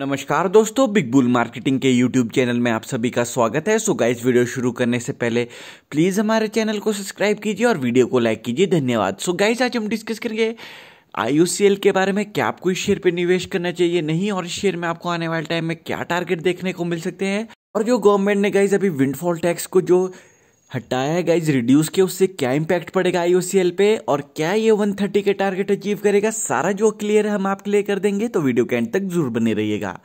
नमस्कार दोस्तों big bull marketing के यूट्यूब चैनल में आप सभी का स्वागत है सो so गाइस वीडियो शुरू करने से पहले प्लीज़ हमारे चैनल को सब्सक्राइब कीजिए और वीडियो को लाइक कीजिए धन्यवाद सो so गाइस आज हम डिस्कस करेंगे आई के बारे में क्या आपको इस शेयर पर निवेश करना चाहिए नहीं और इस शेयर में आपको आने वाले टाइम में क्या टारगेट देखने को मिल सकते हैं और जो गवर्नमेंट ने गाइज अभी विंडफॉल टैक्स को जो हटाया है गाइज रिड्यूस के उससे क्या इम्पैक्ट पड़ेगा आईओसीएल पे और क्या ये 130 के टारगेट अचीव करेगा सारा जो क्लियर है हम आपके लिए कर देंगे तो वीडियो के एंड तक जरूर बने रहिएगा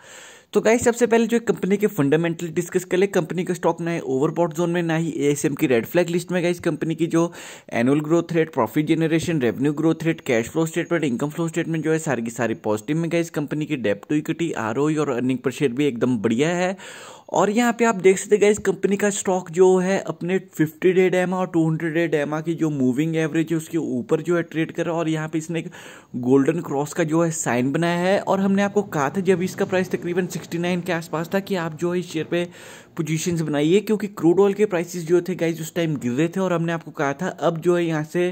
तो गाइस सबसे पहले जो कंपनी के फंडामेंटल डिस्कस कर ले कंपनी का स्टॉक ना ही ओवरबॉट जोन में ना ही एएसएम की रेड फ्लैग लिस्ट में गाइस कंपनी की जो annual growth rate profit generation revenue growth rate cash flow statement income flow statement जो है सारी की सारी पॉजिटिव में गाइस कंपनी की डेप टू इक्विटी आर और अर्निंग पर शेयर भी एकदम बढ़िया है और यहाँ पे आप देख सकते हैं इस कंपनी का स्टॉक जो है अपने 50 डे डेमा और 200 डे डेमा की जो मूविंग एवरेज है उसके ऊपर जो है ट्रेड कर रहा है और यहाँ पे इसने एक गोल्डन क्रॉस का जो है साइन बनाया है और हमने आपको कहा था जब इसका प्राइस तकरीबन 69 के आसपास था कि आप जो है इस शेयर पे पोजीशंस बनाइए क्योंकि क्रूड ऑयल के प्राइसेस जो थे गाइज उस टाइम गिर रहे थे और हमने आपको कहा था अब जो है यहाँ से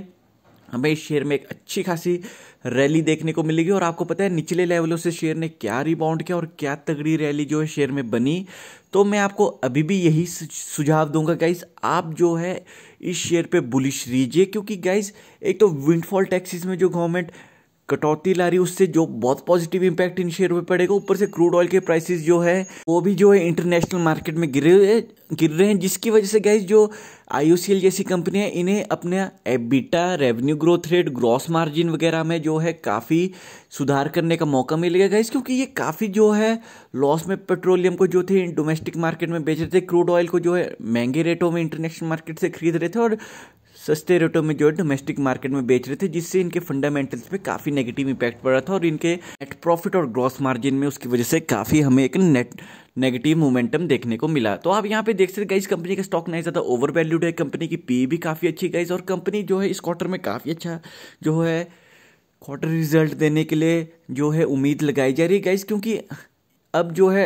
हमें इस शेयर में एक अच्छी खासी रैली देखने को मिलेगी और आपको पता है निचले लेवलों से शेयर ने क्या रिबाउंड किया और क्या तगड़ी रैली जो है शेयर में बनी तो मैं आपको अभी भी यही सुझाव दूंगा गाइस आप जो है इस शेयर पे बुलिश लीजिए क्योंकि गाइस एक तो विंडफॉल टैक्सीज में जो गवर्नमेंट कटौती ला रही है उससे जो बहुत पॉजिटिव इम्पैक्ट इन शेयर पे पड़ेगा ऊपर से क्रूड ऑयल के प्राइसेस जो है वो भी जो है इंटरनेशनल मार्केट में गिरे हुए गिर रहे हैं जिसकी वजह से गैस जो आई जैसी कंपनियां इन्हें अपने EBITDA revenue growth rate gross margin वगैरह में जो है काफ़ी सुधार करने का मौका मिलेगा गैस क्योंकि ये काफ़ी जो है लॉस में पेट्रोलियम को जो थे डोमेस्टिक मार्केट में बेच रहे थे क्रूड ऑयल को जो है महंगे रेटों में इंटरनेशनल मार्केट से खरीद रहे थे और सस्ते रेटों में जो है डोमेस्टिक मार्केट में बेच रहे थे जिससे इनके फंडामेंटल्स पे काफ़ी नेगेटिव इम्पैक्ट पड़ा था और इनके नेट प्रॉफिट और ग्रॉस मार्जिन में उसकी वजह से काफ़ी हमें एक नेट नेगेटिव मोमेंटम देखने को मिला तो आप यहाँ पे देख सकते गाइस कंपनी का स्टॉक नहीं ज़्यादा ओवर वैल्यूड है कंपनी की पी e भी काफ़ी अच्छी गाइस और कंपनी जो है इस क्वार्टर में काफ़ी अच्छा जो है क्वार्टर रिजल्ट देने के लिए जो है उम्मीद लगाई जा रही है गाइस क्योंकि अब जो है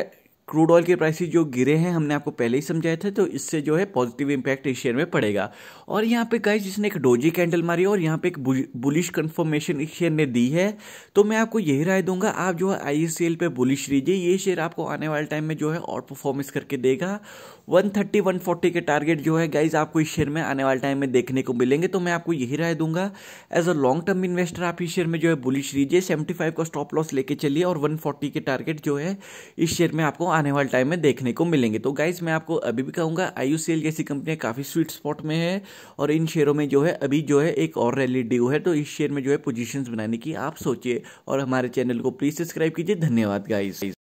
क्रूड ऑयल के प्राइसेस जो गिरे हैं हमने आपको पहले ही समझाया था तो इससे जो है पॉजिटिव इंपैक्ट इस शेयर में पड़ेगा और यहाँ पे गाइस जिसने एक डोजी कैंडल मारी और यहाँ पे एक बुलिश कंफर्मेशन इस शेयर ने दी है तो मैं आपको यही राय दूंगा आप जो है आई e पे बुलिश लीजिए ये शेयर आपको आने वाले टाइम में जो है और परफॉर्मेंस करके देगा वन फोर्टी के टारगेट जो है गाइज आपको इस शेयर में आने वाले टाइम में देखने को मिलेंगे तो मैं आपको यही राय दूंगा as a long term investor आप इस शेयर में जो है बुलिश लीजिए सेवेंटी का स्टॉप लॉस लेके चलिए और वन के टारगेट जो है इस शेयर में आपको आने वाले टाइम में देखने को मिलेंगे तो गाइज मैं आपको अभी भी कहूँगा आई जैसी कंपनियां काफ़ी स्वीट स्पॉट में है और इन शेयरों में जो है अभी जो है एक और रैली ड्यू है तो इस शेयर में जो है पोजिशन बनाने की आप सोचिए और हमारे चैनल को प्लीज़ सब्सक्राइब कीजिए धन्यवाद गाइज